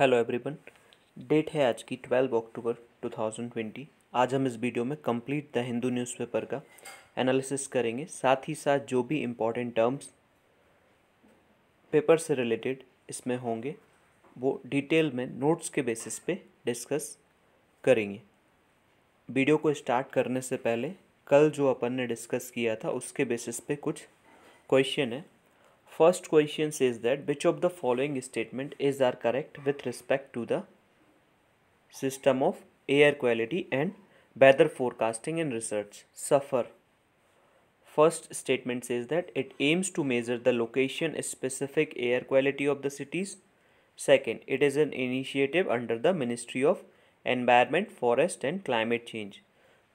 hello everyone date है आज की twelve October two thousand twenty आज हम इस वीडियो में कंप्लीट द हिंदू न्यूज़पेपर का एनालिसिस करेंगे साथ ही साथ जो भी इम्पोर्टेंट टर्म्स पेपर से रिलेटेड इसमें होंगे वो डिटेल में नोट्स के बेसिस पे डिस्कस करेंगे वीडियो को स्टार्ट करने से पहले कल जो अपन ने डिस्कस किया था उसके बेसिस पे कुछ क्वेश्चन है First question says that which of the following statement is are correct with respect to the system of air quality and weather forecasting and research suffer first statement says that it aims to measure the location specific air quality of the cities second it is an initiative under the ministry of environment forest and climate change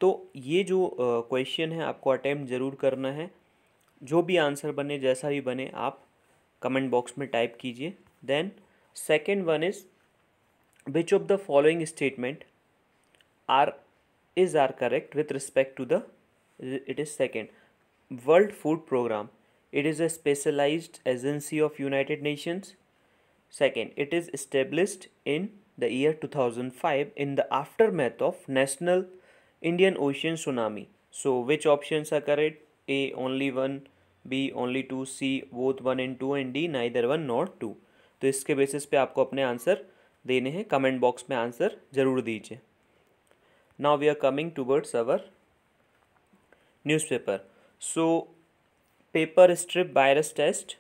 तो ये जो question uh, है आपको attempt ज़रूर करना है जो भी आंसर बने जैसा भी बने आप कमेंट बॉक्स में टाइप कीजिए then second one is which of the following statement are is are correct with respect to the it is second world food programme it is a specialise agency of United Nations second it is established in the year two thousand five in the aftermath of national Indian ocean tsunami so which option are correct A only one B only to C both one and two and D neither one not two तो इसके basis पे आपको अपने answer देने हैं comment box में answer ज़रूर दीजिए now we are coming towards our paper so paper strip virus test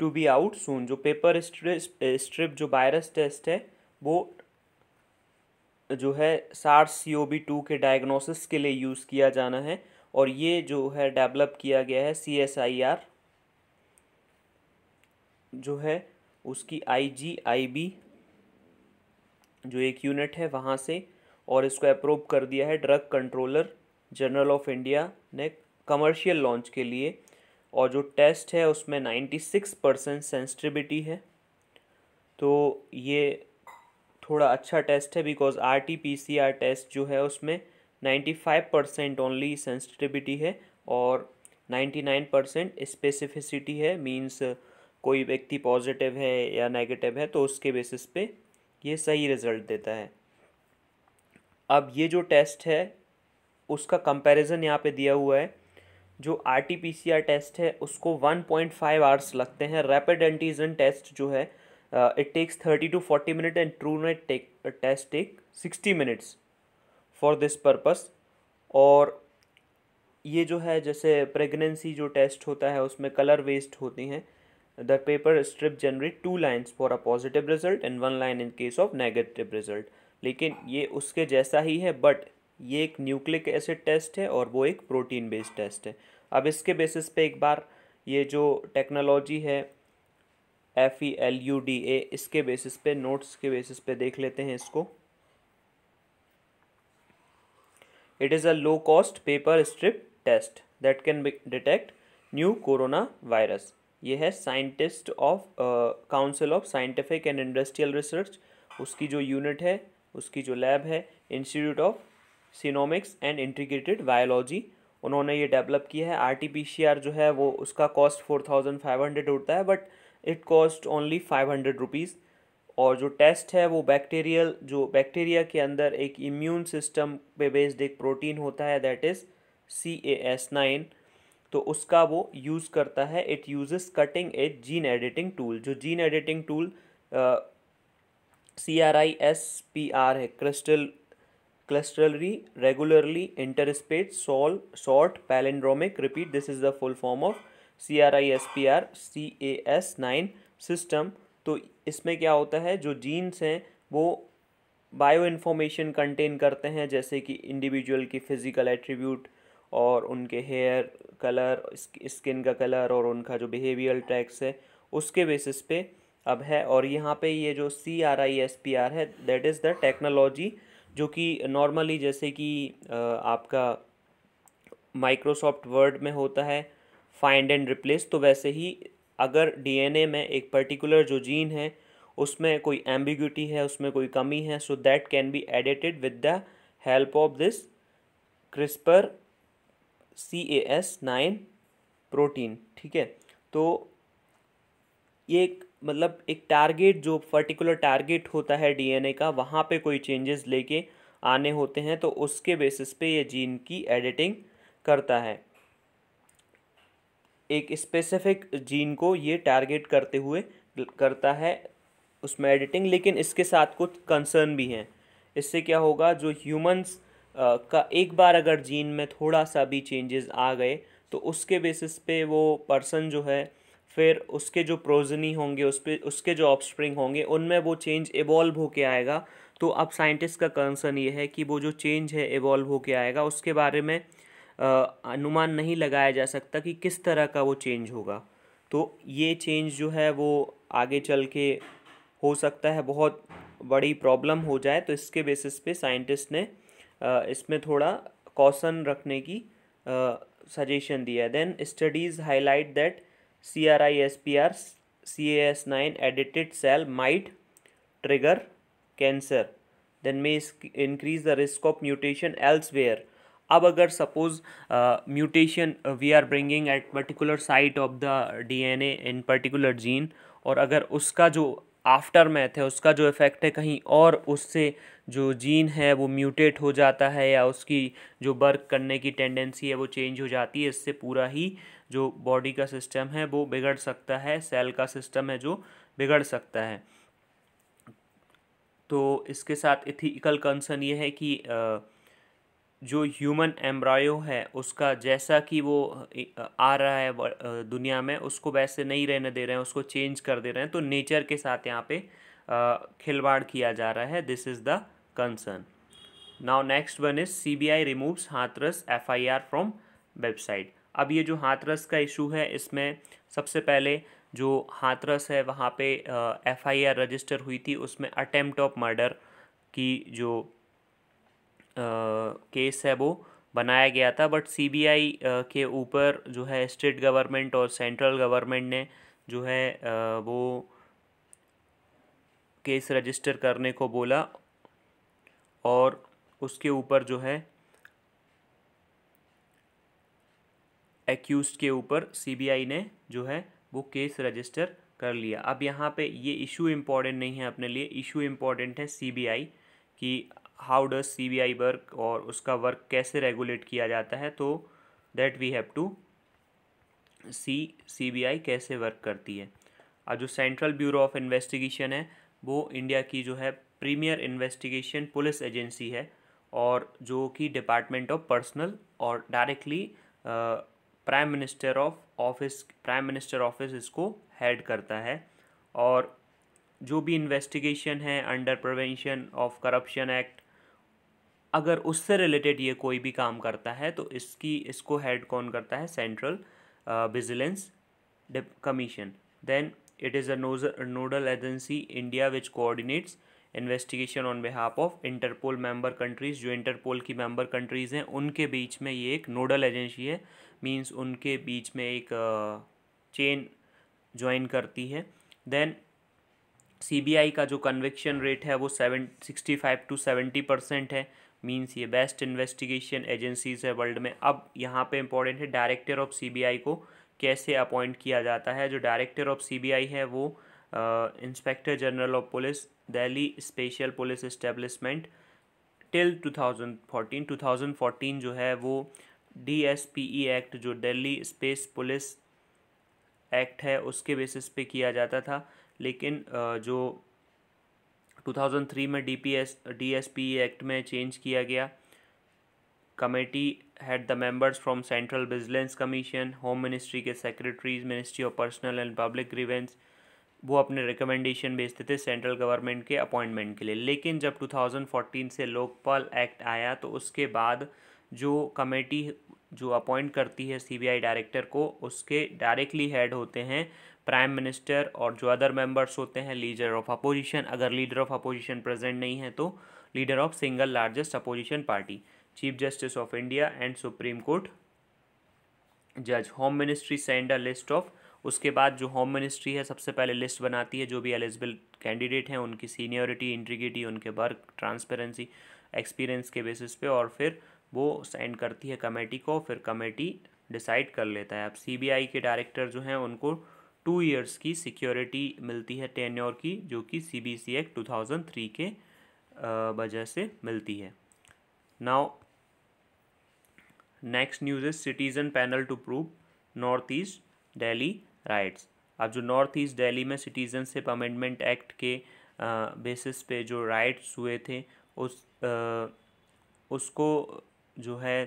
to be out soon जो पेपर स्ट्रिप स्ट्रिप जो वायरस टेस्ट है वो जो है SARS C O V two के डायग्नोसिस के लिए यूज़ किया जाना है और ये जो है डेवलप किया गया है सी एस आई आर जो है उसकी आई जी आई बी जो एक यूनिट है वहाँ से और इसको अप्रूव कर दिया है drug controller general of India ने कमर्शियल लॉन्च के लिए और जो टेस्ट है उसमें नाइन्टी सिक्स परसेंट सेंसिटिविटी है तो ये थोड़ा अच्छा टेस्ट है because R T P C R test जो है उसमें ninety five percent only sensitivity है और नाइन्टी नाइन परसेंट स्पेसिफिसिटी है मीन्स uh, कोई व्यक्ति पॉजिटिव है या नेगेटिव है तो उसके बेसिस पे ये सही रिज़ल्ट देता है अब ये जो टेस्ट है उसका कंपैरिजन यहाँ पे दिया हुआ है जो R T P C R test है उसको वन पॉइंट फाइव आवर्स लगते हैं रैपिड एंटीजन टेस्ट जो है it takes thirty to forty minute and TrueNat tech test take sixty minutes for this purpose और ये जो है जैसे प्रेगनेंसी जो टेस्ट होता है उसमें कलर वेस्ट होती हैं the paper strip generate two lines for a positive result and one line in case of negative result लेकिन ये उसके जैसा ही है बट ये एक न्यूक्लिक एसिड टेस्ट है और वो एक प्रोटीन बेस्ड टेस्ट है अब इसके बेसिस पे एक बार ये जो टेक्नोलॉजी है F E L U D A इसके बेसिस पे नोट्स के बेसिस पे देख लेते हैं इसको It is a low cost paper strip test that can detect new virus ये है scientist of Council of Scientific and Industrial Research उसकी जो यूनिट है उसकी जो लैब है Institute of Genomics and Integrated Biology उन्होंने ये डेवलप किया है R T P C R जो है वो उसका cost four thousand five hundred होता है but it cost only five hundred rupees और जो टेस्ट है वो बैक्टीरियल जो बैक्टीरिया के अंदर एक इम्यून सिस्टम पे बेस्ड एक प्रोटीन होता है that is C A S nine तो उसका वो यूज़ करता है it uses cutting a gene editing tool जो gene editing tool C R I S P R है क्रिस्टल क्लस्टरली रेगुलरली इंटरस्पेट सॉल short palindromic repeat this is the full form of C R I S P R C A S nine system तो इसमें क्या होता है जो jeans हैं वो बायो इन्फॉर्मेशन कंटेन करते हैं जैसे कि इंडिविजुअल की फ़िज़िकल एट्रीब्यूट और उनके हेयर कलर स्किन का कलर और उनका जो बिहेवियल ट्रैक्स है उसके बेसिस पे अब है और यहाँ पे ये जो C R I S P R है दैट इज़ द टेक्नोलॉजी जो कि नॉर्मली जैसे कि आपका माइक्रोसॉफ्ट वर्ड में होता है फाइंड एंड रिप्लेस तो वैसे ही अगर डीएनए में एक पर्टिकुलर जो जीन है उसमें कोई एम्बिग्यूटी है उसमें कोई कमी है so that can be edited with the help of this CRISPR C A S nine protein ठीक है तो ये एक मतलब एक टारगेट जो पर्टिकुलर टारगेट होता है डीएनए का वहाँ पे कोई चेंजेस लेके आने होते हैं तो उसके बेसिस पे ये जीन की एडिटिंग करता है एक स्पेसिफिक जीन को ये टारगेट करते हुए करता है उसमें एडिटिंग लेकिन इसके साथ कुछ कंसर्न भी हैं इससे क्या होगा जो ह्यूमंस का एक बार अगर जीन में थोड़ा सा भी चेंजेस आ गए तो उसके बेसिस पे वो पर्सन जो है फिर उसके जो प्रोजनी होंगे उस पर उसके जो ऑफस्प्रिंग होंगे उनमें वो चेंज इवॉल्व होके आएगा तो अब साइंटिस्ट का कंसर्न ये है कि वो जो चेंज है इवॉल्व होके आएगा उसके बारे में अनुमान नहीं लगाया जा सकता कि किस तरह का वो चेंज होगा तो ये चेंज जो है वो आगे चल के हो सकता है बहुत बड़ी प्रॉब्लम हो जाए तो इसके बेसिस पे साइंटिस्ट ने इसमें थोड़ा कौशन रखने की सजेशन दिया है then studies highlight that C R I S P R C S nine edited cell might trigger cancer then may increase the risk of mutation elsewhere अब अगर suppose mutation we are bringing at particular site of the DNA in particular gene और अगर उसका जो after math है उसका जो effect है कहीं और उससे जो जीन है वो म्यूटेट हो जाता है या उसकी जो वर्क करने की टेंडेंसी है वो चेंज हो जाती है इससे पूरा ही जो बॉडी का सिस्टम है वो बिगड़ सकता है सेल का सिस्टम है जो बिगड़ सकता है तो इसके साथ इथिकल कंसर्न ये है कि आ, uh, जो ह्यूमन एम्ब्रायो है उसका जैसा कि वो आ रहा है दुनिया में उसको वैसे नहीं रहने दे रहे हैं उसको चेंज कर दे रहे हैं तो नेचर के साथ यहाँ पे खिलवाड़ किया जा रहा है this is the concern now next one is C B I removes Hathras F I R from website अब ये जो हाथरस का इशू है इसमें सबसे पहले जो हाथरस है वहाँ पे एफ आई आर रजिस्टर हुई थी उसमें अटैम्प्ट ऑफ मर्डर की जो केस है वो बनाया गया था बट सीबीआई के ऊपर जो है स्टेट गवर्नमेंट और सेंट्रल गवर्नमेंट ने जो है वो केस रजिस्टर करने को बोला और उसके ऊपर जो है एक्यूज के ऊपर सीबीआई ने जो है वो केस रजिस्टर कर लिया अब यहाँ पे ये इशू इम्पॉर्टेंट नहीं है अपने लिए इशू इम्पॉर्टेंट है सीबीआई कि how does C B I work और उसका वर्क कैसे रेगुलेट किया जाता है तो that we have to see C B I कैसे वर्क करती है और जो सेंट्रल ब्यूरो ऑफ इन्वेस्टिगेशन है वो इंडिया की जो है प्रीमियर इन्वेस्टिगेशन पुलिस एजेंसी है और जो कि डिपार्टमेंट ऑफ पर्सनल और directly prime minister of office prime minister office इसको हेड करता है और जो भी इन्वेस्टिगेशन है under prevention of corruption act अगर उससे रिलेटेड ये कोई भी काम करता है तो इसकी इसको हेड कौन करता है central vigilance commission then it is a nodal agency India which coordinates investigation on behalf of Interpol member countries जो इंटरपोल की मेंबर कंट्रीज़ हैं उनके बीच में ये एक नोडल एजेंसी है मींस उनके बीच में एक चेन uh, ज्वाइन करती है देन सीबीआई का जो कन्विक्शन रेट है वो seven sixty five to seventy percent है मींस ये बेस्ट इन्वेस्टिगेशन एजेंसीज है वर्ल्ड में अब यहाँ पे इम्पॉर्टेंट है डायरेक्टर ऑफ सीबीआई को कैसे अपॉइंट किया जाता है जो डायरेक्टर ऑफ सीबीआई है वो inspector general of police Delhi special police establishment till 2014 2014 जो है वो D S P E act जो दिल्ली स्पेस पुलिस एक्ट है उसके बेसिस पे किया जाता था लेकिन जो 2003 में डीपीएस डीएसपी एक्ट में चेंज किया गया committee had the members from central vigilance commission home ministry के secretaries ministry of personnel and public grievance वो अपने रिकमेंडेशन भेजते थे सेंट्रल गवर्नमेंट के अपॉइंटमेंट के लिए लेकिन जब 2014 से लोकपाल एक्ट आया तो उसके बाद जो कमेटी जो अपॉइंट करती है सीबीआई डायरेक्टर को उसके डायरेक्टली हेड होते हैं प्राइम मिनिस्टर और जो अदर मेंबर्स होते हैं लीडर ऑफ अपोजिशन अगर लीडर ऑफ अपोजिशन प्रेजेंट नहीं है तो leader of single largest opposition party chief justice of India and supreme court जज home ministry send a list of उसके बाद जो होम मिनिस्ट्री है सबसे पहले लिस्ट बनाती है जो भी एलिजिबल कैंडिडेट हैं उनकी सीनियरिटी इंट्रीगिटी उनके वर्क ट्रांसपेरेंसी एक्सपीरियंस के बेसिस पे और फिर वो सेंड करती है कमेटी को फिर कमेटी डिसाइड कर लेता है अब सीबीआई के डायरेक्टर जो हैं उनको टू ईयर्स की सिक्योरिटी मिलती है टेन्योर की जो कि C B C act two thousand three के वजह से मिलती है now next news is citizen panel to probe north east Delhi riots अब जो नॉर्थ ईस्ट डेली में सिटीजनशिप अमेंडमेंट एक्ट के बेसिस पे जो राइट्स हुए थे उस आ, उसको जो है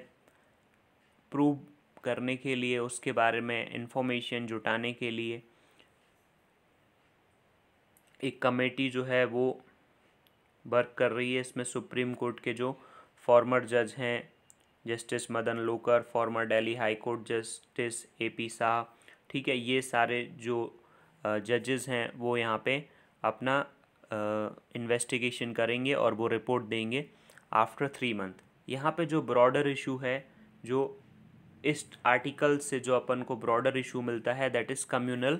प्रूव करने के लिए उसके बारे में इन्फॉर्मेशन जुटाने के लिए एक कमेटी जो है वो वर्क कर रही है इसमें सुप्रीम कोर्ट के जो फॉर्मर जज हैं justice Madan Lokur former Delhi high court justice A P Shah ठीक है ये सारे जो जजेस हैं वो यहाँ पे अपना इन्वेस्टिगेशन करेंगे और वो रिपोर्ट देंगे आफ्टर थ्री मंथ यहाँ पे जो ब्रॉडर इशू है जो इस आर्टिकल से जो अपन को ब्रॉडर इशू मिलता है दैट इज़ कम्युनल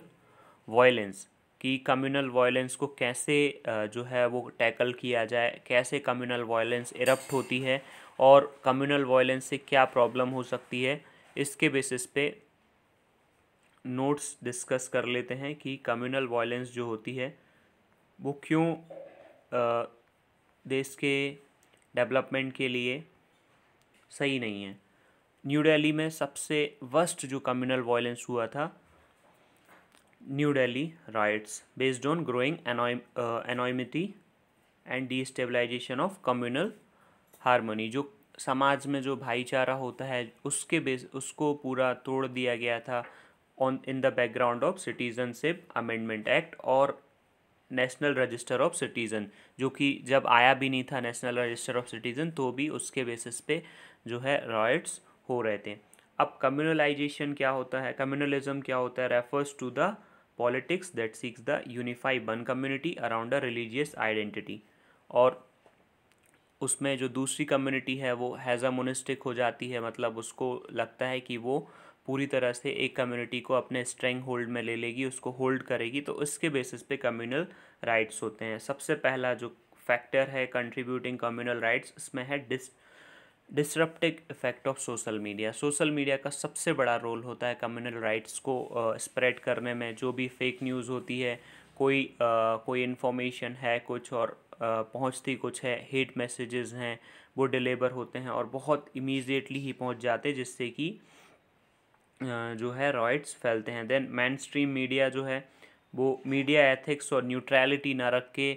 वायलेंस कि कम्युनल वायलेंस को कैसे जो है वो टैकल किया जाए कैसे कम्युनल वायलेंस इरप्ट होती है और कम्युनल वायलेंस से क्या प्रॉब्लम हो सकती है इसके बेसिस पे नोट्स डिस्कस कर लेते हैं कि कम्युनल वायलेंस जो होती है वो क्यों देश के डेवलपमेंट के लिए सही नहीं है न्यू दिल्ली में सबसे वर्स्ट जो कम्युनल वायलेंस हुआ था new Delhi riots based on growing enmity and destabilisation of communal harmony जो समाज में जो भाईचारा होता है उसके बेस उसको पूरा तोड़ दिया गया था on in the background of citizenship amendment act और नेशनल रजिस्टर ऑफ सिटीज़न जो कि जब आया भी नहीं था नेशनल रजिस्टर ऑफ सिटीज़न तो भी उसके बेसिस पे जो है रॉयट्स हो रहे थे अब कम्युनलाइजेशन क्या होता है कम्युनलिज्म क्या होता है refers to the politics that seeks the unify one community around the religious identity और उसमें जो दूसरी कम्युनिटी है वो हैज़ामोनिस्टिक हो जाती है मतलब उसको लगता है कि वो पूरी तरह से एक कम्युनिटी को अपने स्ट्रेंग होल्ड में ले लेगी उसको होल्ड करेगी तो इसके बेसिस पे कम्युनल राइट्स होते हैं सबसे पहला जो फैक्टर है कंट्रीब्यूटिंग कम्युनल राइट्स इसमें है डिस्ट disruptive effect of social media social media का सबसे बड़ा रोल होता है कम्युनल राइट्स को स्प्रेड uh, करने में जो भी फेक न्यूज़ होती है कोई uh, कोई इन्फॉर्मेशन है कुछ और uh, पहुंचती कुछ है हेट मैसेजेस हैं वो डिलीवर होते हैं और बहुत इमीजिएटली ही पहुंच जाते हैं जिससे कि uh, जो है रॉइट्स फैलते हैं देन मैन स्ट्रीम मीडिया जो है वो मीडिया एथिक्स और न्यूट्रैलिटी ना रख के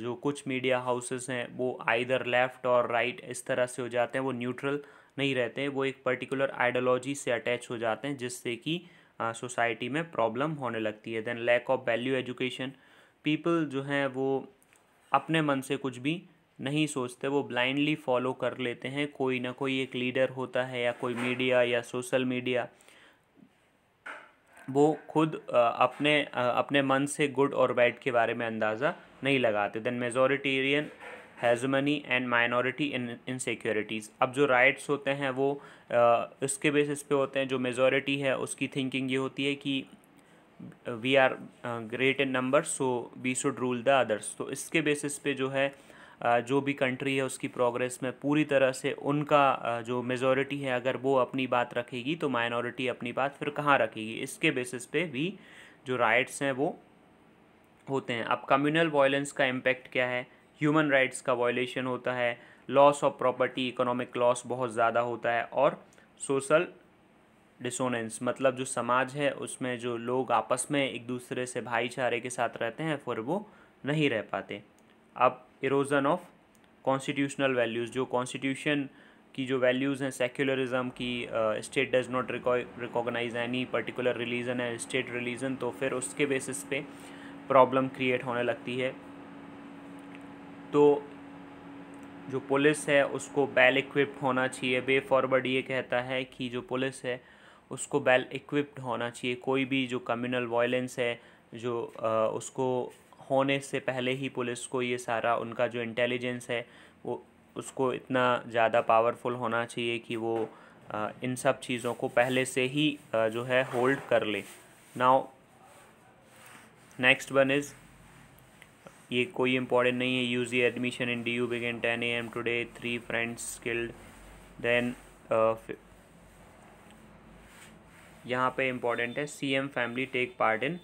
जो कुछ मीडिया हाउसेस हैं वो आइधर लेफ़्ट और राइट इस तरह से हो जाते हैं वो न्यूट्रल नहीं रहते वो एक पर्टिकुलर आइडियोलॉजी से अटैच हो जाते हैं जिससे कि सोसाइटी में प्रॉब्लम होने लगती है then lack of value education people जो हैं वो अपने मन से कुछ भी नहीं सोचते वो ब्लाइंडली फॉलो कर लेते हैं कोई ना कोई एक लीडर होता है या कोई मीडिया या सोशल मीडिया वो खुद अपने अपने मन से गुड और बैड के बारे में अंदाज़ा नहीं लगाते then majoritarian hegemony and minority insecurities अब जो राइट्स होते हैं वो इसके बेसिस पे होते हैं जो मेजोरिटी है उसकी थिंकिंग ये होती है कि we are great in number so we should rule the others तो इसके बेसिस पे जो है जो भी कंट्री है उसकी प्रोग्रेस में पूरी तरह से उनका जो मेजोरिटी है अगर वो अपनी बात रखेगी तो माइनॉरिटी अपनी बात फिर कहाँ रखेगी इसके बेसिस पे भी जो राइट्स हैं वो होते हैं अब कम्युनल वायलेंस का इम्पेक्ट क्या है ह्यूमन राइट्स का वायलेशन होता है loss of property economic loss बहुत ज़्यादा होता है और सोशल डिसोनेंस मतलब जो समाज है उसमें जो लोग आपस में एक दूसरे से भाईचारे के साथ रहते हैं फिर वो नहीं रह पाते अब इरोज़न ऑफ कॉन्स्टिट्यूशनल वैल्यूज़ जो कॉन्स्टिट्यूशन की जो वैल्यूज़ हैं सेक्युलरिज्म की state does not recognise any particular religion है स्टेट रिलीजन तो फिर उसके बेसिस पे प्रॉब्लम क्रिएट होने लगती है तो जो पुलिस है उसको वेल इक्विप्ड होना चाहिए वे फॉरवर्ड ये कहता है कि जो पुलिस है उसको वेल इक्विप्ड होना चाहिए कोई भी जो कम्युनल वायलेंस है जो आ, uh, उसको होने से पहले ही पुलिस को ये सारा उनका जो इंटेलिजेंस है वो उसको इतना ज़्यादा पावरफुल होना चाहिए कि वो इन सब चीज़ों को पहले से ही जो है होल्ड कर ले नाउ नेक्स्ट वन इज़ ये कोई इम्पोर्टेंट नहीं है U G admission in D U begin ten A M today three friends killed then यहाँ पे इम्पॉर्टेंट है C M family take part in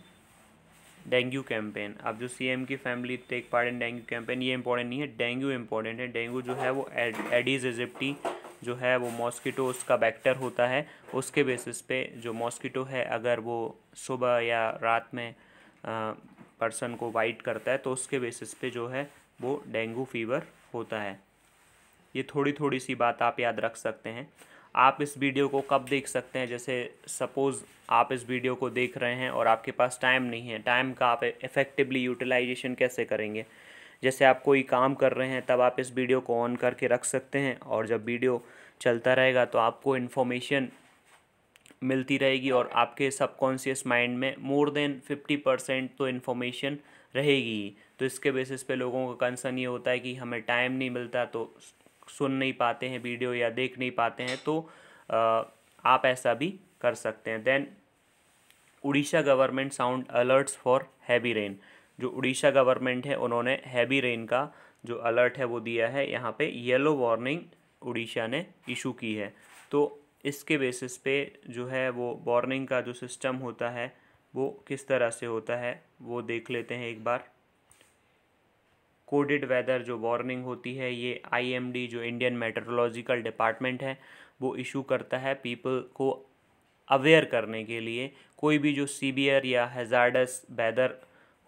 dengue campaign अब जो सीएम की family take part in dengue campaign ये important नहीं है dengue important है डेंगू जो है वो एडीज एजिप्टी जो है वो मॉस्किटो उसका बैक्टर होता है उसके बेसिस पे जो मॉस्किटो है अगर वो सुबह या रात में पर्सन को वाइट करता है तो उसके बेसिस पे जो है वो डेंगू फीवर होता है ये थोड़ी थोड़ी सी बात आप याद रख सकते हैं आप इस वीडियो को कब देख सकते हैं जैसे सपोज़ आप इस वीडियो को देख रहे हैं और आपके पास टाइम नहीं है टाइम का आप इफ़ेक्टिवली यूटिलाइजेशन कैसे करेंगे जैसे आप कोई काम कर रहे हैं तब आप इस वीडियो को ऑन करके रख सकते हैं और जब वीडियो चलता रहेगा तो आपको इन्फॉर्मेशन मिलती रहेगी और आपके सबकॉन्शियस माइंड में मोर देन फिफ्टी परसेंट तो इन्फॉर्मेशन रहेगी तो इसके बेसिस पे लोगों का कंसर्न ये होता है कि हमें टाइम नहीं मिलता तो सुन नहीं पाते हैं वीडियो या देख नहीं पाते हैं तो आप ऐसा भी कर सकते हैं then Orissa government sound alerts for heavy rain जो उड़ीसा गवर्नमेंट है उन्होंने हैवी रेन का जो अलर्ट है वो दिया है यहाँ पे येलो वार्निंग उड़ीसा ने इशू की है तो इसके बेसिस पे जो है वो वार्निंग का जो सिस्टम होता है वो किस तरह से होता है वो देख लेते हैं एक बार कोडेड वेदर जो वार्निंग होती है ये आईएमडी जो इंडियन मेट्रोलॉजिकल डिपार्टमेंट है वो इशू करता है पीपल को अवेयर करने के लिए कोई भी जो सीबियर या हेजार्डस वेदर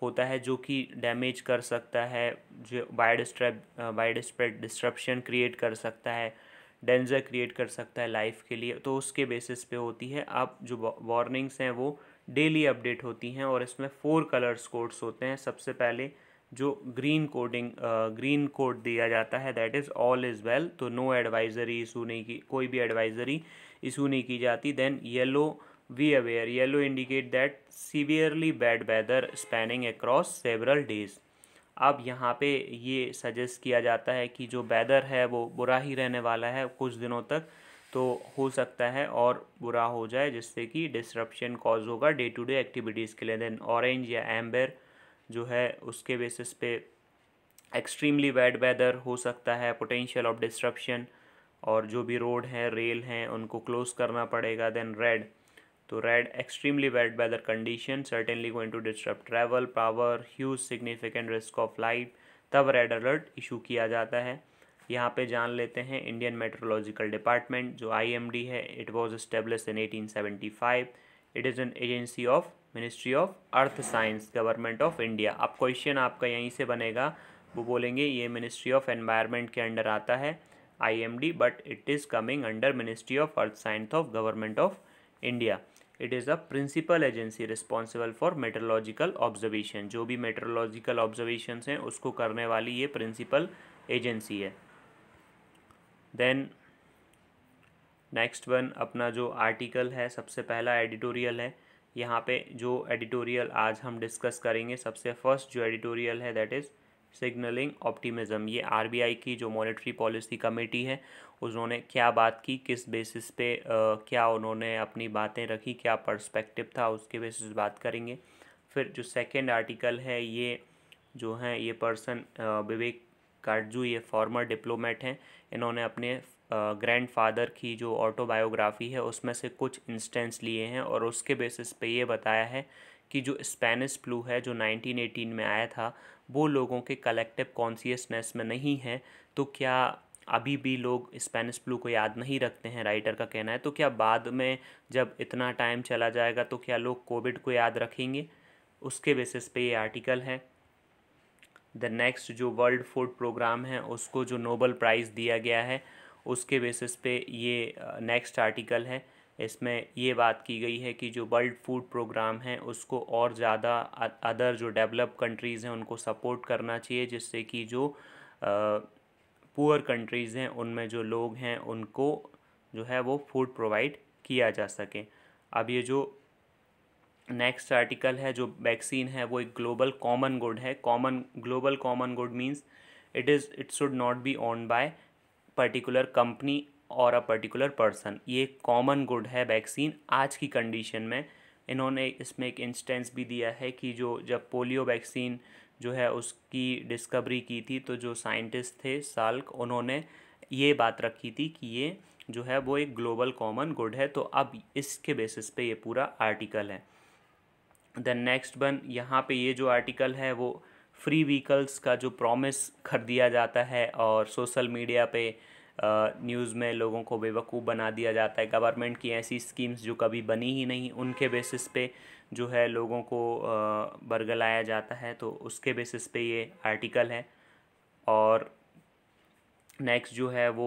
होता है जो कि डैमेज कर सकता है जो wide strep widespread disruption create कर सकता है डेंजर क्रिएट कर सकता है लाइफ के लिए तो उसके बेसिस पे होती है आप जो वार्निंग्स हैं वो डेली अपडेट होती हैं और इसमें फोर कलर्स कोड्स होते हैं सबसे पहले जो ग्रीन कोडिंग ग्रीन कोड दिया जाता है that is all is well so no advisory issue नहीं की कोई भी एडवाइजरी इशू नहीं की जाती then yellow be aware yellow indicate that severely bad weather spanning across several days अब यहाँ पे ये सजेस्ट किया जाता है कि जो वेदर है वो बुरा ही रहने वाला है कुछ दिनों तक तो हो सकता है और बुरा हो जाए जिससे कि डिस्ट्रप्शन कॉज होगा डे टू डे एक्टिविटीज़ के लिए देन ऑरेंज या एम्बर जो है उसके बेसिस पे एक्सट्रीमली बैड वेदर हो सकता है पोटेंशियल ऑफ डिस्ट्रप्शन और जो भी रोड हैं रेल हैं उनको क्लोज करना पड़ेगा देन रेड तो red extremely bad weather condition certainly going to disturb travel power huge significant risk of life तब रेड अलर्ट इशू किया जाता है यहाँ पे जान लेते हैं इंडियन मेट्रोलॉजिकल डिपार्टमेंट जो आईएमडी है it was establish in 1875 it is an agency of ministry of earth science government of India अब क्वेश्चन आपका यहीं से बनेगा वो बोलेंगे ये मिनिस्ट्री ऑफ एनवायरनमेंट के अंडर आता है IMD but it is coming under ministry of earth science of government of India it is a principal agency responsible for meteorological observation जो भी मेट्रोलॉजिकल ऑब्जर्वेशन हैं उसको करने वाली ये प्रिंसिपल एजेंसी है देन नेक्स्ट वन अपना जो आर्टिकल है सबसे पहला एडिटोरियल है यहाँ पे जो एडिटोरियल आज हम डिस्कस करेंगे सबसे फर्स्ट जो एडिटोरियल है दैट इज़ सिग्नलिंग ऑप्टिमिज्म ये आरबीआई की जो मॉनेटरी पॉलिसी कमेटी है उन्होंने क्या बात की किस बेसिस पे आ, क्या उन्होंने अपनी बातें रखी क्या पर्सपेक्टिव था उसके बेसिस बात करेंगे फिर जो सेकेंड आर्टिकल है ये जो है ये पर्सन विवेक काटजू ये फॉर्मर डिप्लोमेट हैं इन्होंने अपने ग्रैंडफादर की जो ऑटोबायोग्राफ़ी है उसमें से कुछ इंस्टेंस लिए हैं और उसके बेसिस पे ये बताया है कि जो स्पेनिश फ्लू है जो 1918 में आया था वो लोगों के कलेक्टिव कॉन्सियसनेस में नहीं है तो क्या अभी भी लोग स्पेनिश फ्लू को याद नहीं रखते हैं राइटर का कहना है तो क्या बाद में जब इतना टाइम चला जाएगा तो क्या लोग कोविड को याद रखेंगे उसके बेसिस पे ये आर्टिकल है द नेक्स्ट जो वर्ल्ड फूड प्रोग्राम है उसको जो नोबल प्राइज़ दिया गया है उसके बेसिस पे ये नेक्स्ट आर्टिकल है इसमें ये बात की गई है कि जो वर्ल्ड फूड प्रोग्राम है उसको और ज़्यादा अदर जो डेवलप कंट्रीज़ हैं उनको सपोर्ट करना चाहिए जिससे कि जो पुअर कंट्रीज़ हैं उनमें जो लोग हैं उनको जो है वो फूड प्रोवाइड किया जा सके अब ये जो नेक्स्ट आर्टिकल है जो वैक्सीन है वो एक ग्लोबल कॉमन गुड है common global common good means it is it should not be own by particular company और अ पर्टिकुलर पर्सन ये कॉमन गुड है वैक्सीन आज की कंडीशन में इन्होंने इसमें एक इंस्टेंस भी दिया है कि जो जब पोलियो वैक्सीन जो है उसकी डिस्कवरी की थी तो जो साइंटिस्ट थे साल्क उन्होंने ये बात रखी थी कि ये जो है वो एक ग्लोबल कॉमन गुड है तो अब इसके बेसिस पे ये पूरा आर्टिकल है देन नेक्स्ट वन यहाँ पे ये जो आर्टिकल है वो फ्री व्हीकल्स का जो प्रॉमिस कर दिया जाता है और सोशल मीडिया पे न्यूज़ में लोगों को बेवकूफ़ बना दिया जाता है गवर्नमेंट की ऐसी स्कीम्स जो कभी बनी ही नहीं उनके बेसिस पे जो है लोगों को बरगलाया जाता है तो उसके बेसिस पे ये आर्टिकल है और नेक्स्ट जो है वो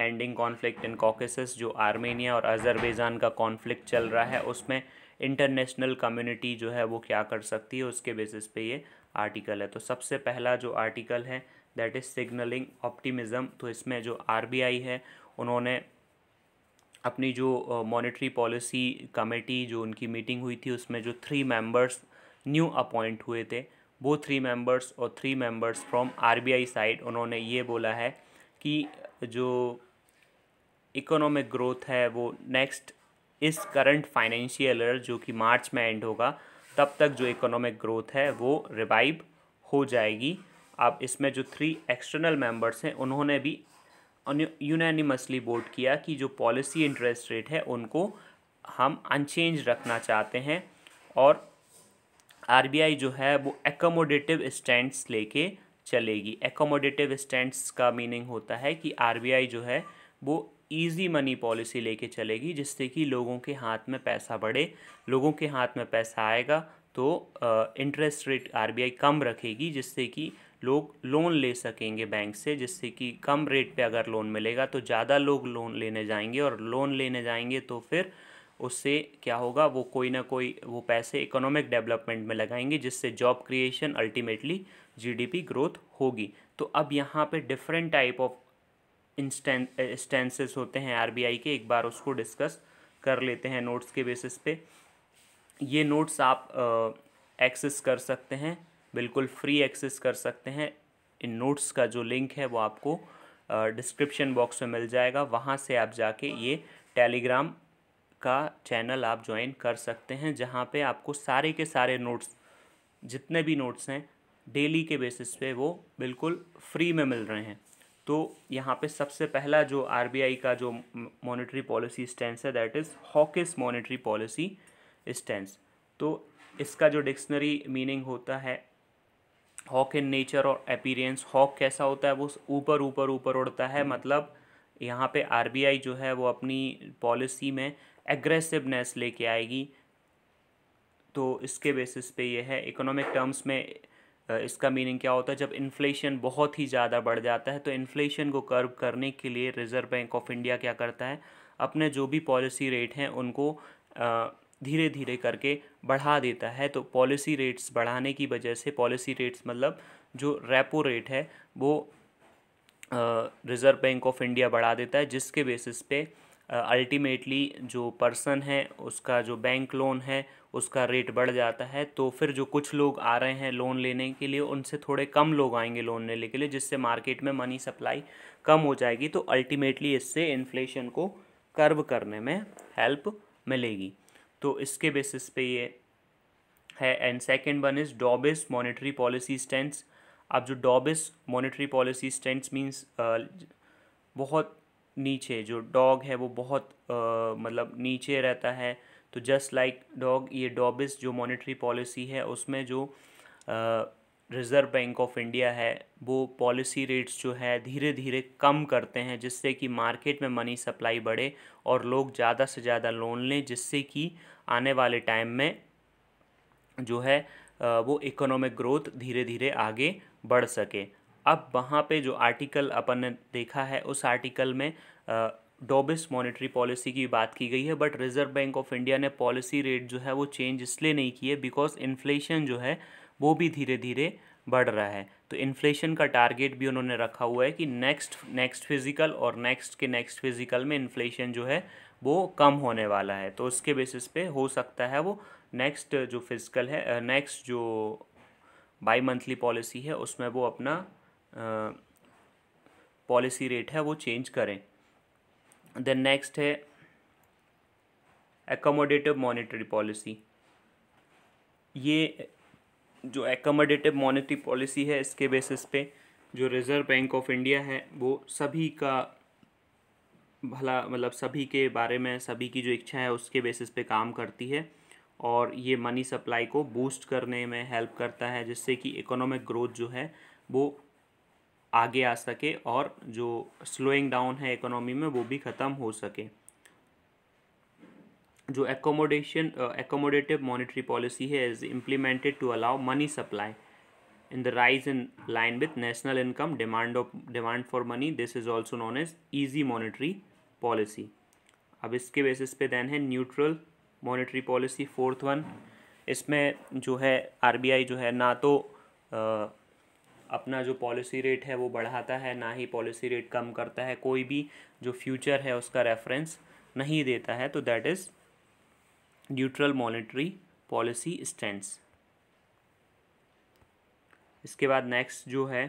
एंडिंग कॉन्फ्लिक्ट इन कॉकेसस जो आर्मेनिया और अजरबैजान का कॉन्फ्लिक्ट चल रहा है उसमें इंटरनेशनल कम्युनिटी जो है वो क्या कर सकती है उसके बेसिस पे ये आर्टिकल है तो सबसे पहला जो आर्टिकल है दैट इज़ सिग्नलिंग ऑप्टिमिज़म तो इसमें जो आर है उन्होंने अपनी जो मॉनेटरी पॉलिसी कमेटी जो उनकी मीटिंग हुई थी उसमें जो थ्री मेंबर्स न्यू अपॉइंट हुए थे वो थ्री मेंबर्स और three members from RBI side उन्होंने ये बोला है कि जो इकोनॉमिक ग्रोथ है वो नेक्स्ट इस करंट फाइनेंशियल ईयर जो कि मार्च में एंड होगा तब तक जो इकोनॉमिक ग्रोथ है वो रिवाइव हो जाएगी अब इसमें जो थ्री एक्सटर्नल मेंबर्स हैं उन्होंने भी यूनानिमसली वोट किया कि जो पॉलिसी इंटरेस्ट रेट है उनको हम अनचेंज रखना चाहते हैं और आरबीआई जो है वो एकोमोडेटिव स्टैंड्स लेके चलेगी एकोमोडेटिव स्टैंड्स का मीनिंग होता है कि आरबीआई जो है वो ईजी मनी पॉलिसी लेके चलेगी जिससे कि लोगों के हाथ में पैसा बढ़े लोगों के हाथ में पैसा आएगा तो इंटरेस्ट रेट आरबीआई कम रखेगी जिससे कि लोग लोन ले सकेंगे बैंक से जिससे कि कम रेट पे अगर लोन मिलेगा तो ज़्यादा लोग लोन लेने जाएंगे और लोन लेने जाएंगे तो फिर उससे क्या होगा वो कोई ना कोई वो पैसे इकोनॉमिक डेवलपमेंट में लगाएंगे जिससे job creation ultimately GDP growth होगी तो अब यहाँ पे different type of instances eh, होते हैं आरबीआई के एक बार उसको डिस्कस कर लेते हैं नोट्स के बेसिस पे ये नोट्स आप एक्सेस कर सकते हैं बिल्कुल फ्री एक्सेस कर सकते हैं इन नोट्स का जो लिंक है वो आपको डिस्क्रिप्शन बॉक्स में मिल जाएगा वहाँ से आप जाके ये टेलीग्राम का चैनल आप ज्वाइन कर सकते हैं जहाँ पे आपको सारे के सारे नोट्स जितने भी नोट्स हैं डेली के बेसिस पे वो बिल्कुल फ्री में मिल रहे हैं तो यहाँ पे सबसे पहला जो आर का जो मॉनेटरी पॉलिसी स्टैंड है that is hawkish monetary policy stand तो इसका जो डिक्शनरी मीनिंग होता है हॉक इन नेचर और अपीरियंस हॉक कैसा होता है वो ऊपर ऊपर ऊपर उड़ता है मतलब यहाँ पे आर जो है वो अपनी पॉलिसी में एग्रेसिवनेस लेके आएगी तो इसके बेसिस पे ये है इकोनॉमिक टर्म्स में इसका मीनिंग क्या होता है जब इन्फ्लेशन बहुत ही ज़्यादा बढ़ जाता है तो इन्फ्लेशन को कर्व करने के लिए रिज़र्व बैंक ऑफ इंडिया क्या करता है अपने जो भी पॉलिसी रेट हैं उनको धीरे धीरे करके बढ़ा देता है तो पॉलिसी रेट्स बढ़ाने की वजह से पॉलिसी रेट्स मतलब जो रेपो रेट है वो रिज़र्व बैंक ऑफ इंडिया बढ़ा देता है जिसके बेसिस पे अल्टीमेटली जो पर्सन है उसका जो बैंक लोन है उसका रेट बढ़ जाता है तो फिर जो कुछ लोग आ रहे हैं लोन लेने के लिए उनसे थोड़े कम लोग आएंगे लोन लेने के लिए जिससे मार्केट में मनी सप्लाई कम हो जाएगी तो अल्टीमेटली इससे इन्फ्लेशन को कर्व करने में हेल्प मिलेगी तो इसके बेसिस पे ये है and second one is dovish monetary policy stands अब जो dovish monetary policy stands means बहुत नीचे जो डॉग है वो बहुत आ, मतलब नीचे रहता है तो जस्ट लाइक डॉग ये डॉबिस जो मॉनेटरी पॉलिसी है उसमें जो रिज़र्व बैंक ऑफ इंडिया है वो पॉलिसी रेट्स जो है धीरे धीरे कम करते हैं जिससे कि मार्केट में मनी सप्लाई बढ़े और लोग ज़्यादा से ज़्यादा लोन लें जिससे कि आने वाले टाइम में जो है वो इकोनॉमिक ग्रोथ धीरे धीरे आगे बढ़ सके अब वहाँ पे जो आर्टिकल अपन ने देखा है उस आर्टिकल में डोबिस मॉनेटरी पॉलिसी की बात की गई है but Reserve Bank of India ने पॉलिसी रेट जो है वो चेंज इसलिए नहीं की है बिकॉज इन्फ्लेशन जो है वो भी धीरे धीरे बढ़ रहा है तो इन्फ्लेशन का टारगेट भी उन्होंने रखा हुआ है कि नेक्स्ट नेक्स्ट फिजिकल और नेक्स्ट के नेक्स्ट फिजिकल में इन्फ्लेशन जो है वो कम होने वाला है तो उसके बेसिस पे हो सकता है वो नेक्स्ट जो फिजिकल है नेक्स्ट जो बाई मंथली पॉलिसी है उसमें वो अपना पॉलिसी रेट है वो चेंज करें देन नेक्स्ट है एकोमोडेटिव मॉनेटरी पॉलिसी ये जो एकोमोडेटिव मॉनेटरी पॉलिसी है इसके बेसिस पे जो रिज़र्व बैंक ऑफ इंडिया है वो सभी का भला मतलब सभी के बारे में सभी की जो इच्छा है उसके बेसिस पे काम करती है और ये मनी सप्लाई को बूस्ट करने में हेल्प करता है जिससे कि इकोनॉमिक ग्रोथ जो है वो आगे आ सके और जो स्लोइंग डाउन है इकोनॉमी में वो भी ख़त्म हो सके जो एकोमोडेशन एकोमोडेटिव मॉनिटरी पॉलिसी है is implemented to allow money supply in the rise in line with national income demand of demand for money this is also known as easy monetary policy अब इसके basis पे then है neutral monetary policy fourth one इसमें जो है आई जो है ना तो अपना जो पॉलिसी रेट है वो बढ़ाता है ना ही पॉलिसी रेट कम करता है कोई भी जो फ्यूचर है उसका रेफरेंस नहीं देता है तो that is neutral monetary policy stand इसके बाद नेक्स्ट जो है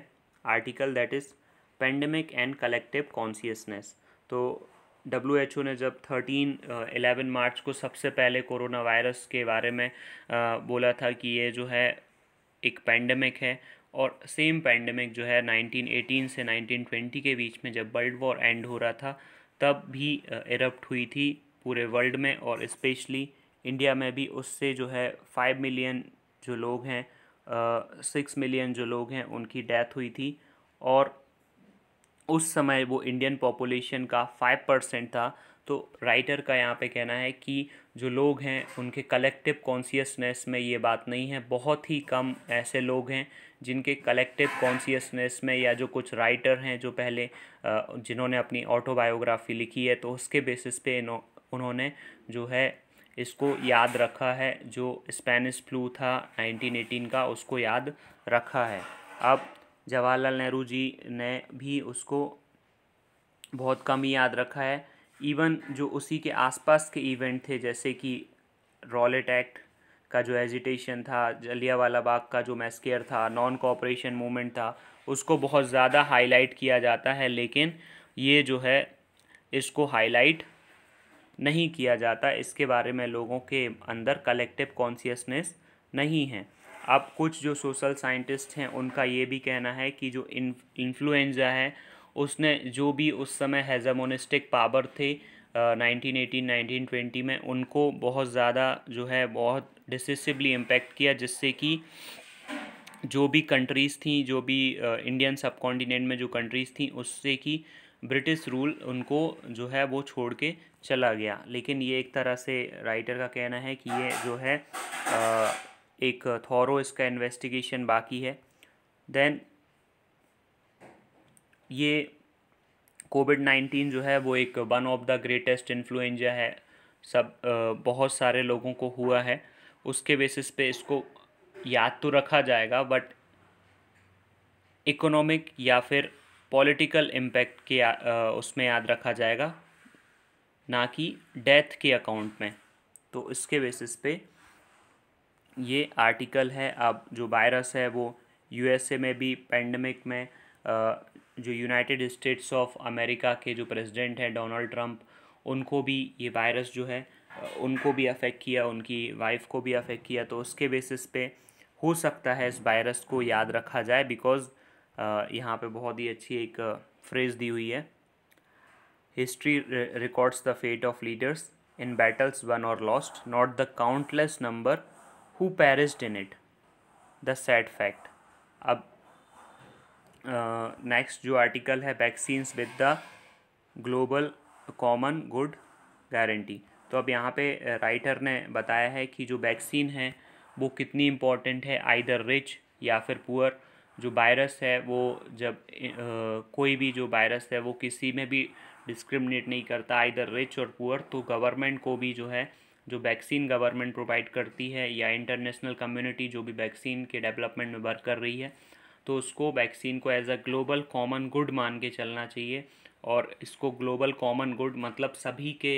article that is pandemic and collective consciousness तो डब्ल्यू एच ओ ने जब थर्टीन एलेवन uh, मार्च को सबसे पहले कोरोना वायरस के बारे में uh, बोला था कि ये जो है एक पेंडेमिक है और सेम पैंडमिक जो है 1918 से 1920 के बीच में जब वर्ल्ड वॉर एंड हो रहा था तब भी इरप्ट हुई थी पूरे वर्ल्ड में और स्पेशली इंडिया में भी उससे जो है फाइव मिलियन जो लोग हैं सिक्स मिलियन जो लोग हैं उनकी डेथ हुई थी और उस समय वो इंडियन पॉपुलेशन का फाइव परसेंट था तो राइटर का यहाँ पे कहना है कि जो लोग हैं उनके कलेक्टिव कॉन्सियसनेस में ये बात नहीं है बहुत ही कम ऐसे लोग हैं जिनके कलेक्टिव कॉन्सियसनेस में या जो कुछ राइटर हैं जो पहले जिन्होंने अपनी ऑटोबायोग्राफी लिखी है तो उसके बेसिस पे उन्होंने जो है इसको याद रखा है जो स्पेनिश फ्लू था 1918 का उसको याद रखा है अब जवाहरलाल नेहरू जी ने भी उसको बहुत कम ही याद रखा है इवन जो उसी के आसपास के इवेंट थे जैसे कि रॉलेट एक्ट का जो एजिटेशन था जलियावाला बाग का जो मैस्केयर था नॉन कोऑपरेशन मूवमेंट था उसको बहुत ज़्यादा हाईलाइट किया जाता है लेकिन ये जो है इसको हाईलाइट नहीं किया जाता इसके बारे में लोगों के अंदर कलेक्टिव कॉन्सियसनेस नहीं है अब कुछ जो सोशल साइंटिस्ट हैं उनका ये भी कहना है कि जो इन्फ्लुएंजा है उसने जो भी उस समय हेजामोनिस्टिक पावर थे नाइनटीन एटीन नाइनटीन ट्वेंटी में उनको बहुत ज़्यादा जो है बहुत डिसिसिवली इम्पेक्ट किया जिससे कि जो भी कंट्रीज़ थी जो भी इंडियन सब कॉन्टीनेंट में जो कंट्रीज़ थी उससे कि ब्रिटिश रूल उनको जो है वो छोड़ के चला गया लेकिन ये एक तरह से राइटर का कहना है कि ये जो है आ, एक थॉरो इसका इन्वेस्टिगेशन बाकी है देन ये कोविड नाइन्टीन जो है वो एक one of the greatest influenza है सब बहुत सारे लोगों को हुआ है उसके बेसिस पे इसको याद तो रखा जाएगा बट इकोनॉमिक या फिर पॉलिटिकल इम्पैक्ट के उसमें याद रखा जाएगा ना कि डेथ के अकाउंट में तो इसके बेसिस पे ये आर्टिकल है अब जो वायरस है वो यूएसए में भी पेंडेमिक में जो यूनाइटेड स्टेट्स ऑफ अमेरिका के जो प्रेसिडेंट हैं डोनाल्ड ट्रंप उनको भी ये वायरस जो है उनको भी अफेक्ट किया उनकी वाइफ को भी अफेक्ट किया तो उसके बेसिस पे हो सकता है इस वायरस को याद रखा जाए बिकॉज यहाँ पे बहुत ही अच्छी एक फ्रेज़ दी हुई है history records the fate of leaders in battles won और lost not the countless number who perished in it the sad fact अब नेक्स्ट जो आर्टिकल है vaccines with the global common good guarantee तो अब यहाँ पे राइटर ने बताया है कि जो वैक्सीन है वो कितनी इम्पॉर्टेंट है आइदर रिच या फिर पुअर जो वायरस है वो जब आ, कोई भी जो वायरस है वो किसी में भी डिस्क्रिमिनेट नहीं करता दर रिच और पुअर तो गवर्नमेंट को भी जो है जो वैक्सीन गवर्नमेंट प्रोवाइड करती है या इंटरनेशनल कम्युनिटी जो भी वैक्सीन के डेवलपमेंट में वर्क कर रही है तो उसको वैक्सीन को as a global common good मान के चलना चाहिए और इसको ग्लोबल कॉमन गुड मतलब सभी के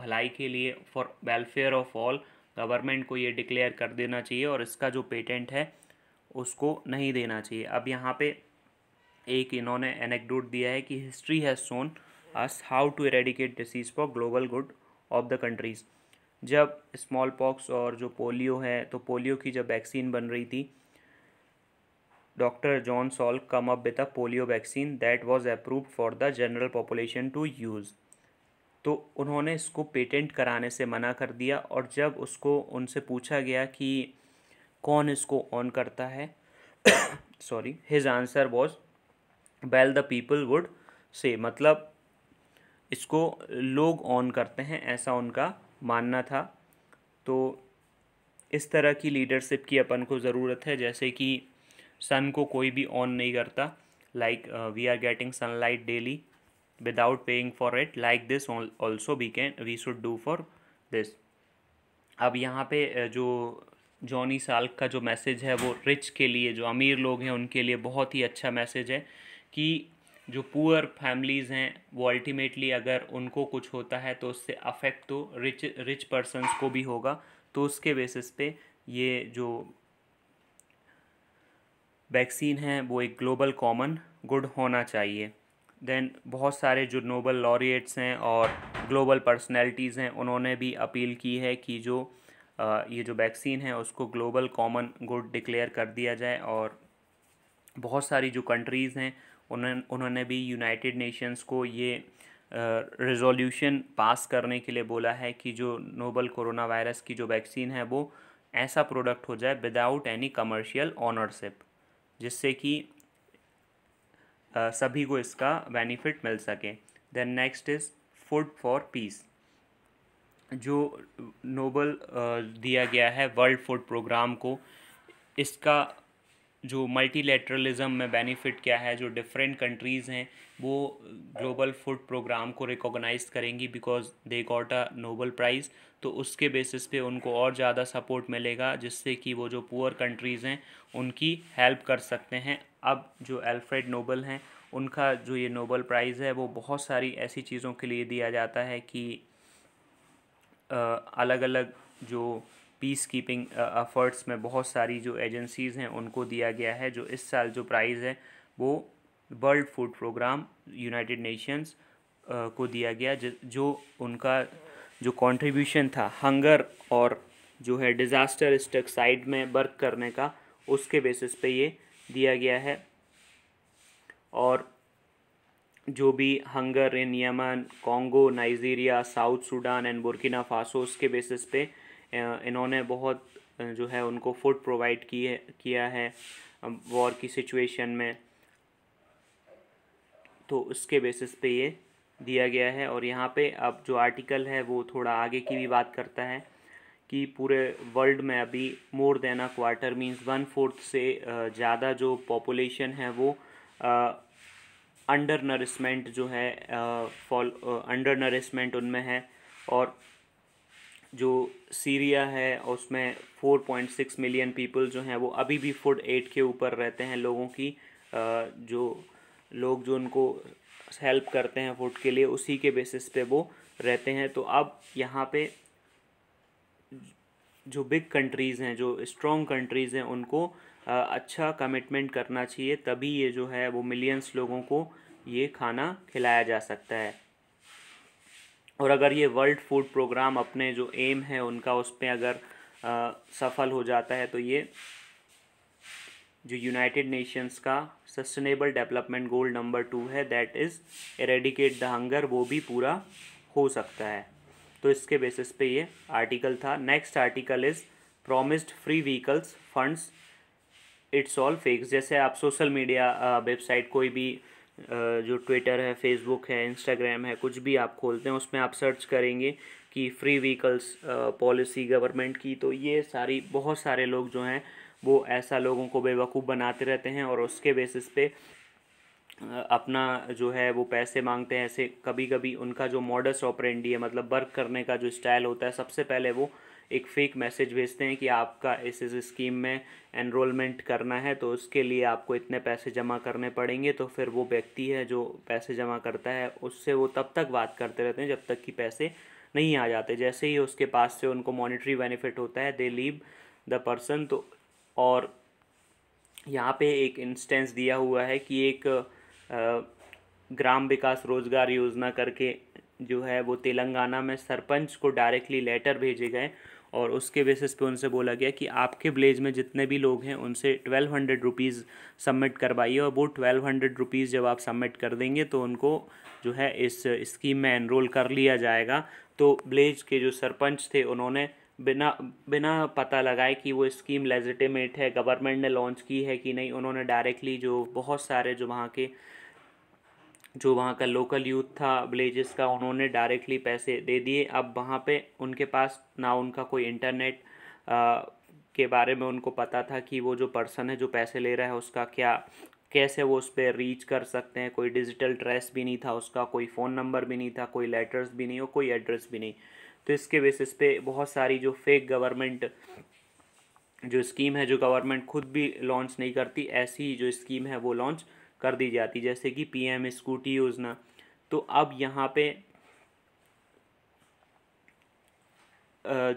भलाई के लिए for welfare of all government को ये डिक्लेयर कर देना चाहिए और इसका जो पेटेंट है उसको नहीं देना चाहिए अब यहाँ पे एक इन्होंने एनेक्डोट दिया है कि history has shown us how to eradicate disease for global good of the countries जब स्मॉल पॉक्स और जो पोलियो है तो पोलियो की जब वैक्सीन बन रही थी doctor John Salk come up with a polio vaccine that was approve for the general population to use तो उन्होंने इसको पेटेंट कराने से मना कर दिया और जब उसको उनसे पूछा गया कि कौन इसको ऑन करता है sorry his answer was well the people would say मतलब इसको लोग ऑन करते हैं ऐसा उनका मानना था तो इस तरह की लीडरशिप की अपन को ज़रूरत है जैसे कि सन को कोई भी ऑन नहीं करता like we are getting sunlight daily without paying for it like this also we can we should do for this अब यहाँ पे uh, जो जॉनी साल्क का जो मैसेज है वो रिच के लिए जो अमीर लोग हैं उनके लिए बहुत ही अच्छा मैसेज है कि जो पुअर फैमिलीज़ हैं वो अल्टीमेटली अगर उनको कुछ होता है तो उससे अफेक्ट तो रिच रिच पर्सनस को भी होगा तो उसके बेसिस पे ये जो वैक्सीन है वो एक ग्लोबल कॉमन गुड होना चाहिए देन बहुत सारे जो नोबल लॉरिएट्स हैं और ग्लोबल पर्सनैलिटीज़ हैं उन्होंने भी अपील की है कि जो ये जो वैक्सीन है उसको ग्लोबल कॉमन गुड डिक्लेयर कर दिया जाए और बहुत सारी जो कंट्रीज़ हैं उन्होंने उन्होंने भी यूनाइटेड नेशंस को ये रेजोल्यूशन पास करने के लिए बोला है कि जो नोबल कोरोना वायरस की जो वैक्सीन है वो ऐसा प्रोडक्ट हो जाए विदाउट एनी कमर्शियल ऑनरशिप जिससे कि सभी को इसका बेनिफिट मिल सके then next is food for peace जो नोबल दिया गया है वर्ल्ड फूड प्रोग्राम को इसका जो मल्टीलेटरलिज्म में बेनिफिट क्या है जो डिफरेंट कंट्रीज़ हैं वो ग्लोबल फूड प्रोग्राम को रिकॉग्नाइज करेंगी because they got a Nobel prize तो उसके बेसिस पे उनको और ज़्यादा सपोर्ट मिलेगा जिससे कि वो जो पुअर कंट्रीज़ हैं उनकी हेल्प कर सकते हैं अब जो एल्फ्रेड नोबल हैं उनका जो ये नोबल प्राइज़ है वो बहुत सारी ऐसी चीज़ों के लिए दिया जाता है कि अलग अलग जो पीस कीपिंग एफर्ट्स में बहुत सारी जो एजेंसीज़ हैं उनको दिया गया है जो इस साल जो प्राइज़ है वो world food programme United Nations को दिया गया जो उनका जो कंट्रीब्यूशन था हंगर और जो है डिज़ास्टर स्टक साइड में वर्क करने का उसके बेसिस पे ये दिया गया है और जो भी hunger in Yemen Congo Nigeria South Sudan and Burkina Faso उसके बेसिस पे इन्होंने बहुत जो है उनको फूड प्रोवाइड किए किया है वॉर की सिचुएशन में तो उसके बेसिस पे ये दिया गया है और यहाँ पे अब जो आर्टिकल है वो थोड़ा आगे की भी बात करता है कि पूरे वर्ल्ड में अभी more than a quarter means one fourth से ज़्यादा जो पॉपुलेशन है वो अंडर नरिशमेंट जो है फॉल अंडर नरिशमेंट उनमें है और जो सीरिया है उसमें 4.6 मिलियन पीपल जो हैं वो अभी भी फूड एड के ऊपर रहते हैं लोगों की जो लोग जो उनको हेल्प करते हैं फूड के लिए उसी के बेसिस पे वो रहते हैं तो अब यहाँ पे जो बिग कंट्रीज़ हैं जो स्ट्रॉन्ग कंट्रीज़ हैं उनको अच्छा कमिटमेंट करना चाहिए तभी ये जो है वो मिलियंस लोगों को ये खाना खिलाया जा सकता है और अगर ये वर्ल्ड फूड प्रोग्राम अपने जो एम है उनका उस पर अगर आ, सफल हो जाता है तो ये जो यूनाइटेड नेशंस का sustainable development goal number two है that is eradicate the hunger वो भी पूरा हो सकता है तो इसके बेसिस पे ये आर्टिकल था next article is promised free vehicles funds it's all fakes जैसे आप सोशल मीडिया वेबसाइट कोई भी जो ट्विटर है फेसबुक है इंस्टाग्राम है कुछ भी आप खोलते हैं उसमें आप सर्च करेंगे कि फ्री व्हीकल्स पॉलिसी गवर्नमेंट की तो ये सारी बहुत सारे लोग जो हैं वो ऐसा लोगों को बेवकूफ़ बनाते रहते हैं और उसके बेसिस पे अपना जो है वो पैसे मांगते हैं ऐसे कभी कभी उनका जो मॉडर्स ऑपरेंडी है मतलब वर्क करने का जो स्टाइल होता है सबसे पहले वो एक फेक मैसेज भेजते हैं कि आपका इस इस स्कीम में एनरोलमेंट करना है तो उसके लिए आपको इतने पैसे जमा करने पड़ेंगे तो फिर वो व्यक्ति है जो पैसे जमा करता है उससे वो तब तक बात करते रहते हैं जब तक कि पैसे नहीं आ जाते जैसे ही उसके पास से उनको मॉनिटरी बेनिफिट होता है दे लीव द पर्सन तो और यहाँ पे एक इंस्टेंस दिया हुआ है कि एक ग्राम विकास रोजगार योजना करके जो है वो तेलंगाना में सरपंच को डायरेक्टली लेटर भेजे गए और उसके बेसिस पे उनसे बोला गया कि आपके विलेज में जितने भी लोग हैं उनसे ट्वेल्व हंड्रेड रुपीज़ सबमिट करवाइए और वो ट्वेल्व हंड्रेड रुपीज़ जब आप सबमिट कर देंगे तो उनको जो है इस स्कीम में एनरोल कर लिया जाएगा तो विलेज के जो सरपंच थे उन्होंने बिना बिना पता लगाए कि वो स्कीम लेजिटिमेट है गवर्नमेंट ने लॉन्च की है कि नहीं उन्होंने डायरेक्टली जो बहुत सारे जो वहाँ के जो वहाँ का लोकल यूथ था विलेजेस का उन्होंने डायरेक्टली पैसे दे दिए अब वहाँ पे उनके पास ना उनका कोई इंटरनेट आ, के बारे में उनको पता था कि वो जो पर्सन है जो पैसे ले रहा है उसका क्या कैसे वो उस पर रीच कर सकते हैं कोई डिजिटल ट्रेस भी नहीं था उसका कोई फ़ोन नंबर भी नहीं था कोई लेटर्स भी नहीं और कोई एड्रेस भी नहीं तो इसके बेसिस पे बहुत सारी जो फेक गवर्नमेंट जो स्कीम है जो गवर्नमेंट खुद भी लॉन्च नहीं करती ऐसी जो स्कीम है वो लॉन्च कर दी जाती जैसे कि पीएम स्कूटी योजना तो अब यहाँ पे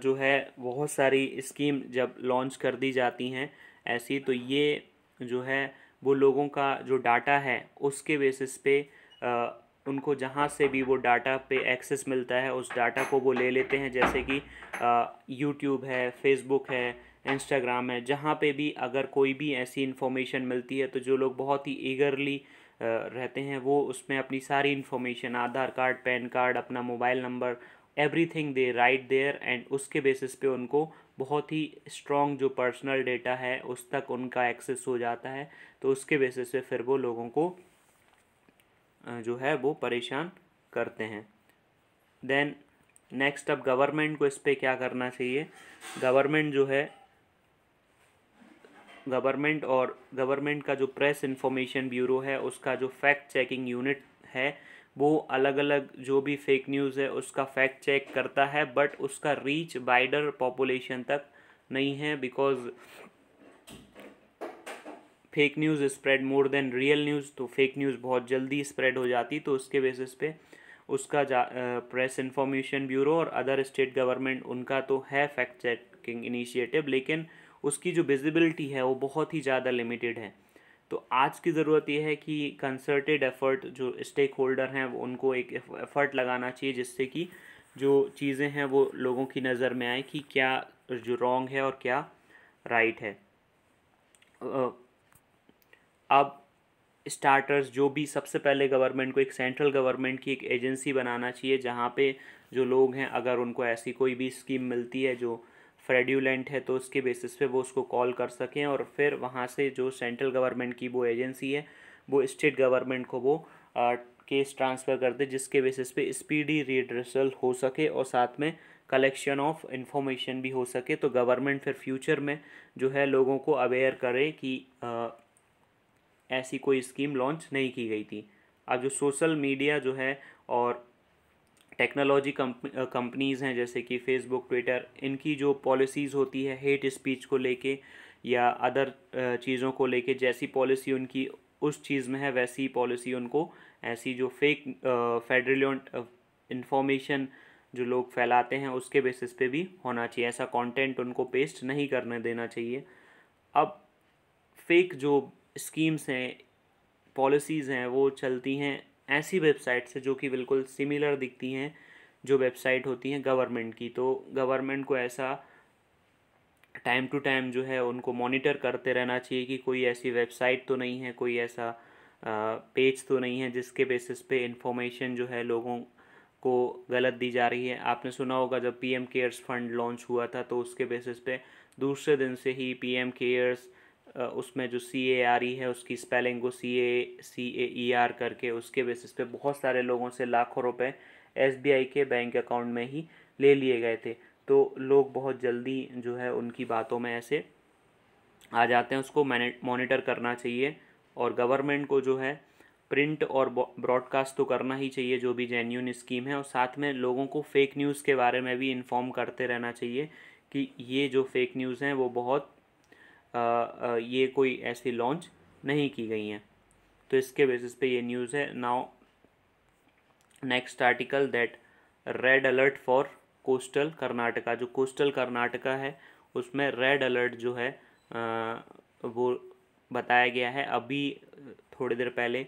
जो है बहुत सारी स्कीम जब लॉन्च कर दी जाती हैं ऐसी तो ये जो है वो लोगों का जो डाटा है उसके बेसिस पे उनको जहाँ से भी वो डाटा पे एक्सेस मिलता है उस डाटा को वो ले लेते हैं जैसे कि यूट्यूब है फेसबुक है इंस्टाग्राम है जहाँ पे भी अगर कोई भी ऐसी इन्फॉर्मेशन मिलती है तो जो लोग बहुत ही ईगरली रहते हैं वो उसमें अपनी सारी information Aadhaar card PAN card अपना मोबाइल नंबर एवरीथिंग दे राइट देयर एंड उसके बेसिस पे उनको बहुत ही स्ट्रॉन्ग जो पर्सनल डेटा है उस तक उनका एक्सेस हो जाता है तो उसके बेसिस पे फिर वो लोगों को जो है वो परेशान करते हैं देन नेक्स्ट अब गवर्नमेंट को इस पर क्या करना चाहिए गवर्नमेंट जो है गवर्नमेंट और गवर्नमेंट का जो प्रेस इन्फॉर्मेशन ब्यूरो है उसका जो फैक्ट चेकिंग यूनिट है वो अलग अलग जो भी फेक न्यूज़ है उसका फैक्ट चेक करता है बट उसका रीच वाइडर पॉपुलेशन तक नहीं है because fake news spread more than real news तो फेक न्यूज़ बहुत जल्दी स्प्रेड हो जाती तो उसके बेसिस पे उसका जा प्रेस इन्फॉर्मेशन ब्यूरो और अदर स्टेट गवर्नमेंट उनका तो है फैक्ट चेकिंग इनिशिएटिव लेकिन उसकी जो विजिबिलिटी है वो बहुत ही ज़्यादा लिमिटेड है तो आज की ज़रूरत यह है कि कंसर्टेड एफ़र्ट जो स्टेक होल्डर हैं उनको एक एफ़र्ट लगाना चाहिए जिससे कि जो चीज़ें हैं वो लोगों की नज़र में आए कि क्या जो रॉन्ग है और क्या राइट है अब स्टार्टर्स जो भी सबसे पहले गवर्नमेंट को एक सेंट्रल गवर्नमेंट की एक एजेंसी बनाना चाहिए जहाँ पे जो लोग हैं अगर उनको ऐसी कोई भी स्कीम मिलती है जो फ्रेड्यूलेंट है तो उसके बेसिस पे वो उसको कॉल कर सकें और फिर वहाँ से जो सेंट्रल गवर्नमेंट की वो एजेंसी है वो स्टेट गवर्नमेंट को वो आ, केस ट्रांसफ़र कर दे जिसके बेसिस पे स्पीडी रिड्रेसल हो सके और साथ में कलेक्शन ऑफ इंफॉर्मेशन भी हो सके तो गवर्नमेंट फिर फ्यूचर में जो है लोगों को अवेयर करे कि आ, ऐसी कोई स्कीम लॉन्च नहीं की गई थी अब जो सोशल मीडिया जो है और टेक्नोलॉजी कंपनीज़ हैं जैसे कि फेसबुक ट्विटर इनकी जो पॉलिसीज़ होती है हेट स्पीच को लेके या अदर चीज़ों को लेके जैसी पॉलिसी उनकी उस चीज़ में है वैसी पॉलिसी उनको ऐसी जो फेक फेडरल इंफॉर्मेशन जो लोग फैलाते हैं उसके बेसिस पे भी होना चाहिए ऐसा कंटेंट उनको पेस्ट नहीं करने देना चाहिए अब फेक जो स्कीम्स हैं पॉलिसीज़ हैं वो चलती हैं ऐसी वेबसाइट से जो कि बिल्कुल सिमिलर दिखती हैं जो वेबसाइट होती हैं गवर्नमेंट की तो गवर्नमेंट को ऐसा टाइम टू टाइम जो है उनको मॉनिटर करते रहना चाहिए कि कोई ऐसी वेबसाइट तो नहीं है कोई ऐसा पेज तो नहीं है जिसके बेसिस पे इंफॉर्मेशन जो है लोगों को गलत दी जा रही है आपने सुना होगा जब पीएम केयर्स फंड लॉन्च हुआ था तो उसके बेसिस पे दूसरे दिन से ही पीएम केयर्स उसमें जो सी ए आर ई है उसकी स्पेलिंग को सी ए सी ए ई आर करके उसके बेसिस पे बहुत सारे लोगों से लाखों रुपए एस बी आई के बैंक अकाउंट में ही ले लिए गए थे तो लोग बहुत जल्दी जो है उनकी बातों में ऐसे आ जाते हैं उसको मॉनिटर करना चाहिए और गवर्नमेंट को जो है प्रिंट और ब्रॉडकास्ट तो करना ही चाहिए जो भी जेन्यून स्कीम है और साथ में लोगों को फेक न्यूज़ के बारे में भी इन्फॉर्म करते रहना चाहिए कि ये जो फेक न्यूज़ हैं वो बहुत ये कोई ऐसी लॉन्च नहीं की गई हैं तो इसके बेसिस पे ये न्यूज़ है now next article that red alert for coastal Karnataka जो कोस्टल कर्नाटका है उसमें रेड अलर्ट जो है वो बताया गया है अभी थोड़ी देर पहले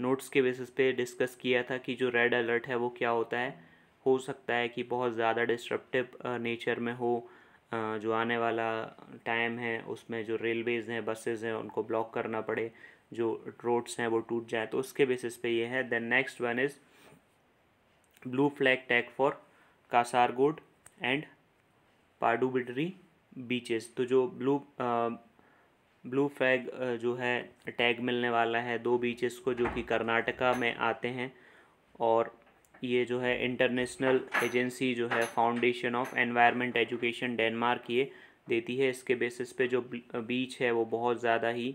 नोट्स के बेसिस पे डिस्कस किया था कि जो रेड अलर्ट है वो क्या होता है हो सकता है कि बहुत ज़्यादा डिस्ट्रप्टिव नेचर में हो जो आने वाला टाइम है उसमें जो रेलवेज़ हैं बसेज़ हैं उनको ब्लॉक करना पड़े जो रोड्स हैं वो टूट जाए तो उसके बेसिस पे ये है then next one is blue flag tag for Kasaragod and Padubidri beaches तो जो ब्लू ब्लू फ्लैग जो है टैग मिलने वाला है दो बीचेस को जो कि कर्नाटका में आते हैं और ये जो है इंटरनेशनल एजेंसी जो है Foundation of Environment Education Denmark ये देती है इसके बेसिस पे जो बीच है वो बहुत ज़्यादा ही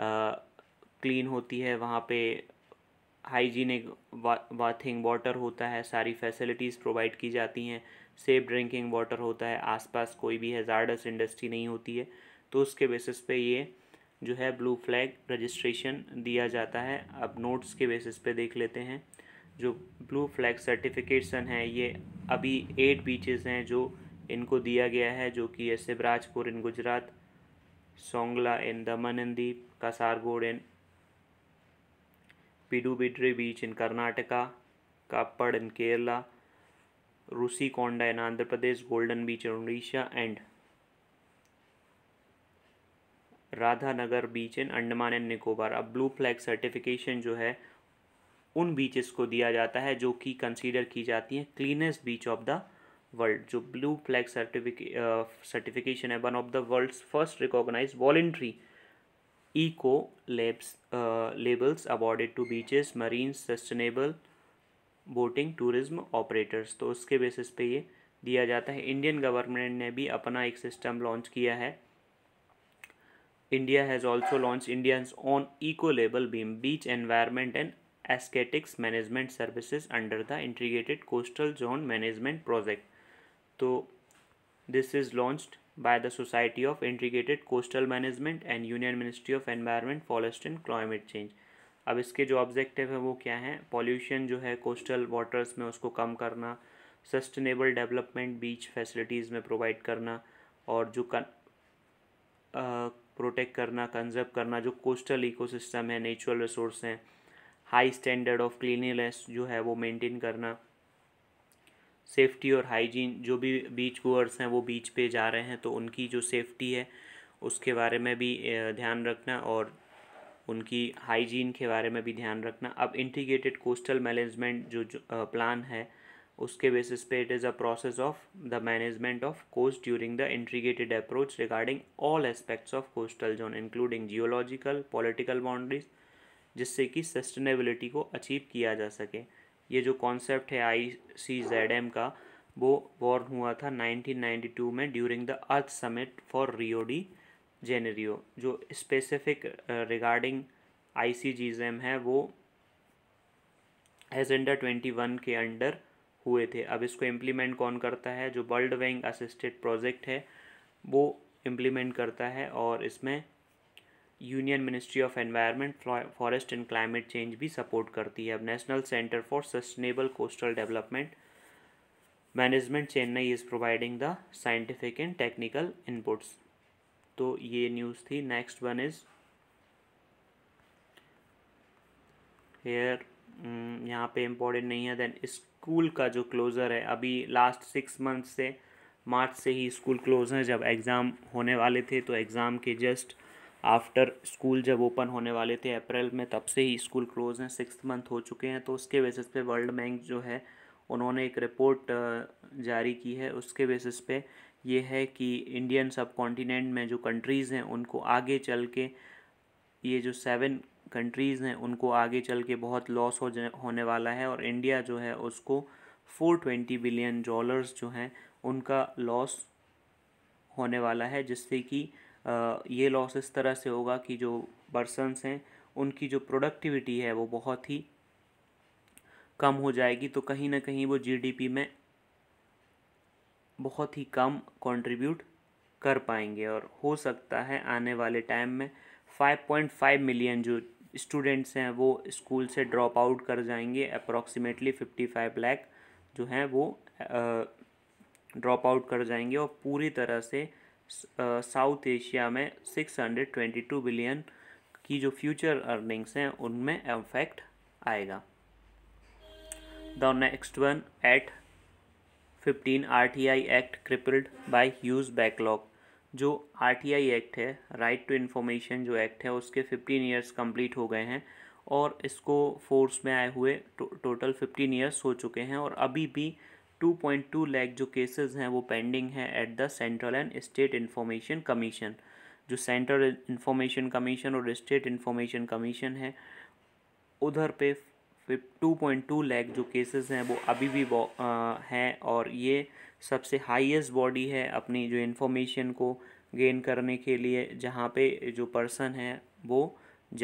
क्लीन होती है वहाँ पे हाइजीनिक बाथिंग वाटर होता है सारी फैसिलिटीज़ प्रोवाइड की जाती हैं सेफ ड्रिंकिंग वाटर होता है आसपास कोई भी हजार्डस इंडस्ट्री नहीं होती है तो उसके बेसिस पे ये जो है ब्लू फ्लैग रजिस्ट्रेशन दिया जाता है अब नोट्स के बेसिस पे देख लेते हैं जो ब्लू फ्लैग सर्टिफिकेशन है ये अभी एट बीचेस हैं जो इनको दिया गया है जो कि ऐसे सिबराजपुर इन गुजरात सोंगला इन दमन इन दीप कासारगोड इन पिडुबिड्रे बीच इन कर्नाटका कापड़ in Kerala Rushikonda in Andhra Pradesh golden beach in Orissa and Radhanagar beach in Andaman and Nicobar अब ब्लू फ्लैग सर्टिफिकेशन जो है उन बीचेस को दिया जाता है जो कि कंसीडर की जाती हैं cleanest beach of the world जो ब्लू फ्लैग सर्टिफिके सर्टिफिकेशन है one of the world's first recognise voluntary eco labs labels awarded to beaches marine sustainable boating tourism operators तो उसके बेसिस पे ये दिया जाता है इंडियन गवर्नमेंट ने भी अपना एक सिस्टम लॉन्च किया है India has also launch Indians on eco label BEAM beach environment and aesthetics management services under the integrated coastal zone management project तो this is launched by the society of integrated coastal management and union ministry of Environment, forest and climate change अब इसके जो objective है वो क्या हैं pollution जो है कोस्टल वाटर्स में उसको कम करना सस्टेनेबल डेवलपमेंट बीच फैसिलिटीज़ में प्रोवाइड करना और जो कन प्रोटेक्ट करना कंजर्व करना जो कोस्टल इकोसिस्टम है नेचुरल रिसोर्स हैं हाई स्टैंडर्ड ऑफ क्लिनिनेस जो है वो मेंटेन करना सेफ्टी और हाइजीन जो भी बीच गोअर्स हैं वो बीच पे जा रहे हैं तो उनकी जो सेफ्टी है उसके बारे में भी ध्यान रखना और उनकी हाइजीन के बारे में भी ध्यान रखना अब इंटीग्रेटेड कोस्टल मैनेजमेंट जो, जो प्लान है उसके बेसिस पे it is a process of the management of coast during the integrated approach regarding all aspects of coastal zone including geological political boundaries जिससे कि सस्टेनेबिलिटी को अचीव किया जा सके ये जो कॉन्सेप्ट है आई सी जेड एम का वो बॉर्न हुआ था 1992 में during the Earth Summit for Rio de Janeiro जो specific regarding I C G M है वो एजेंडा ट्वेंटी वन के अंडर हुए थे अब इसको इम्प्लीमेंट कौन करता है जो वर्ल्ड बैंक असिस्टेड प्रोजेक्ट है वो इम्प्लीमेंट करता है और इसमें union ministry of environment forest and climate change भी सपोर्ट करती है अब national centre for sustainable coastal development management Chennai is providing the scientific and technical inputs तो ये न्यूज़ थी नेक्स्ट वन इज़ हेयर यहाँ पे इम्पोर्टेंट नहीं है देन स्कूल का जो क्लोज़र है अभी लास्ट सिक्स मंथ से मार्च से ही स्कूल क्लोज हैं जब एग्ज़ाम होने वाले थे तो एग्ज़ाम के जस्ट आफ्टर स्कूल जब ओपन होने वाले थे अप्रैल में तब से ही स्कूल क्लोज हैं सिक्स मंथ हो चुके हैं तो उसके बेसिस पे वर्ल्ड बैंक जो है उन्होंने एक रिपोर्ट जारी की है उसके बेसिस पे ये है कि इंडियन सब कॉन्टीनेंट में जो कंट्रीज़ हैं उनको आगे चल के ये जो सेवन कंट्रीज़ हैं उनको आगे चल के बहुत लॉस हो होने वाला है और इंडिया जो है उसको फोर ट्वेंटी बिलियन डॉलर्स जो हैं उनका लॉस होने वाला है जिससे कि ये लॉस इस तरह से होगा कि जो पर्सनस हैं उनकी जो प्रोडक्टिविटी है वो बहुत ही कम हो जाएगी तो कहीं ना कहीं वो जीडीपी में बहुत ही कम कंट्रीब्यूट कर पाएंगे और हो सकता है आने वाले टाइम में 5.5 मिलियन जो स्टूडेंट्स हैं वो स्कूल से ड्रॉप आउट कर जाएंगे अप्रॉक्सीमेटली 55 लाख जो हैं वो ड्रॉप आउट कर जाएंगे और पूरी तरह से साउथ एशिया में 622 बिलियन की जो फ्यूचर अर्निंग्स हैं उनमें इफेक्ट आएगा the next one at 15 RTI act crippled by huge backlog जो आरटीआई एक्ट है राइट टू इन्फॉर्मेशन जो एक्ट है उसके 15 इयर्स कंप्लीट हो गए हैं और इसको फोर्स में आए हुए टो, टोटल 15 इयर्स हो चुके हैं और अभी भी 2.2 लाख जो केसेस हैं वो पेंडिंग हैं at the central and state information commission जो सेंट्रल इंफॉर्मेशन कमीशन और स्टेट इन्फॉर्मेशन कमीशन है उधर पे टू पॉइंट टू लैख जो केसेस हैं वो अभी भी हैं और ये सबसे हाईएस्ट बॉडी है अपनी जो इंफॉर्मेशन को गेन करने के लिए जहाँ पे जो पर्सन है वो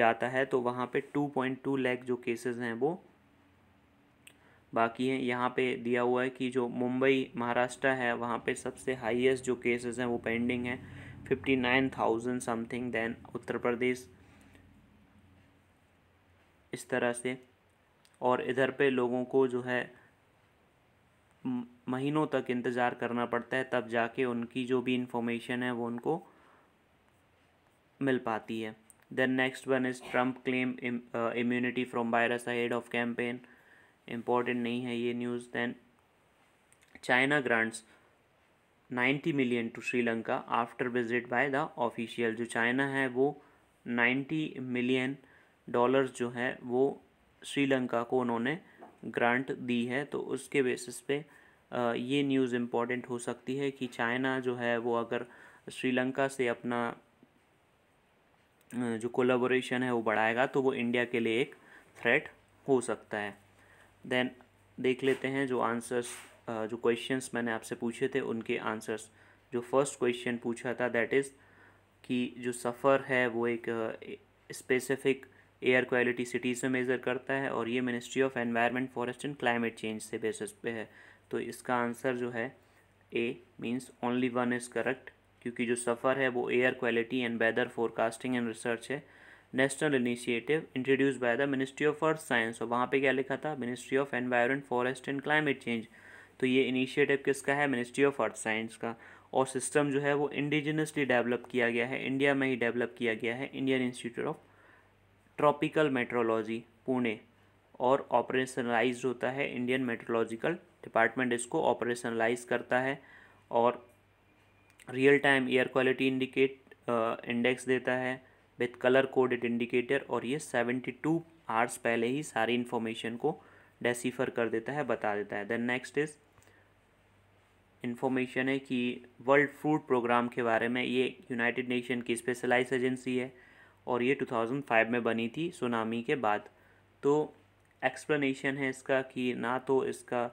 जाता है तो वहाँ पे टू पॉइंट टू लैख जो केसेस हैं वो बाकी हैं यहाँ पे दिया हुआ है कि जो मुंबई महाराष्ट्र है वहाँ पे सबसे हाईएस्ट जो केसेस हैं वो पेंडिंग है fifty nine thousand something then Uttar Pradesh इस तरह से और इधर पे लोगों को जो है महीनों तक इंतज़ार करना पड़ता है तब जाके उनकी जो भी इंफॉर्मेशन है वो उनको मिल पाती है then next one is Trump claim immunity from virus head of campaign important नहीं है ये news then China grants 90 million to Sri Lanka after visit by the official जो चाइना है वो 90 मिलियन डॉलर्स जो है वो श्रीलंका को उन्होंने ग्रांट दी है तो उसके बेसिस पे ये न्यूज़ इम्पॉर्टेंट हो सकती है कि चाइना जो है वो अगर श्रीलंका से अपना जो कोलाबोरेशन है वो बढ़ाएगा तो वो इंडिया के लिए एक थ्रेट हो सकता है देन देख लेते हैं जो आंसर्स जो क्वेश्चंस मैंने आपसे पूछे थे उनके आंसर्स जो फर्स्ट क्वेश्चन पूछा था दैट इज़ कि जो सफ़र है वो एक स्पेसिफिक एयर क्वालिटी सिटीज़ में मेज़र करता है और ये ministry of environment forest and climate change से बेसिस पे है तो इसका आंसर जो है A means only one is correct क्योंकि जो सफ़र है वो air quality and weather forecasting and research है national initiative introduce by the ministry of earth science और वहाँ पे क्या लिखा था ministry of environment forest and climate change तो ये इनिशिएटिव किसका है मिनिस्ट्री ऑफ अर्थ साइंस का और सिस्टम जो है वो इंडिजिनसली डेवलप किया गया है इंडिया में ही डेवलप किया गया है Indian Institute of Tropical Meteorology Pune और ऑपरेशनलाइज होता है इंडियन मेट्रोलॉजिकल डिपार्टमेंट इसको ऑपरेशनलाइज करता है और real time air quality indicate index देता है विथ कलर कोडेड इंडिकेटर और ये सेवेंटी टू आवर्स पहले ही सारी इन्फॉर्मेशन को डेसीफर कर देता है बता देता है देन नेक्स्ट इज़ इन्फॉर्मेशन है कि वर्ल्ड फूड प्रोग्राम के बारे में ये यूनाइटेड नेशन की स्पेशलाइज एजेंसी है और ये 2005 में बनी थी सुनामी के बाद तो एक्सप्लेनेशन है इसका कि ना तो इसका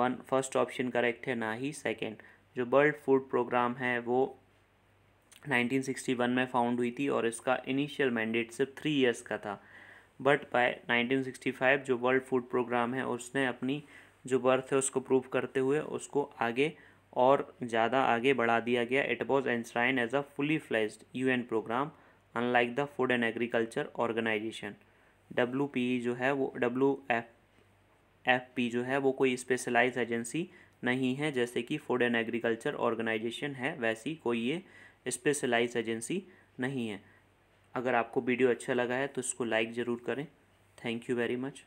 वन फर्स्ट ऑप्शन करेक्ट है ना ही सेकेंड जो वर्ल्ड फूड प्रोग्राम है वो 1961 में फाउंड हुई थी और इसका इनिशियल मैंडेट सिर्फ थ्री इयर्स का था बट बाय 1965 जो वर्ल्ड फूड प्रोग्राम है उसने अपनी जो बर्थ है उसको प्रूव करते हुए उसको आगे और ज़्यादा आगे बढ़ा दिया गया it was enshrine as a fully fledged U programme unlike the food and agriculture organisation W जो है वो डब्ल्यू एफ जो है वो कोई स्पेशलाइज एजेंसी नहीं है जैसे कि फूड एंड एग्रीकल्चर ऑर्गेनाइजेशन है वैसी कोई ये स्पेशलाइज एजेंसी नहीं है अगर आपको वीडियो अच्छा लगा है तो इसको लाइक ज़रूर करें थैंक यू वेरी मच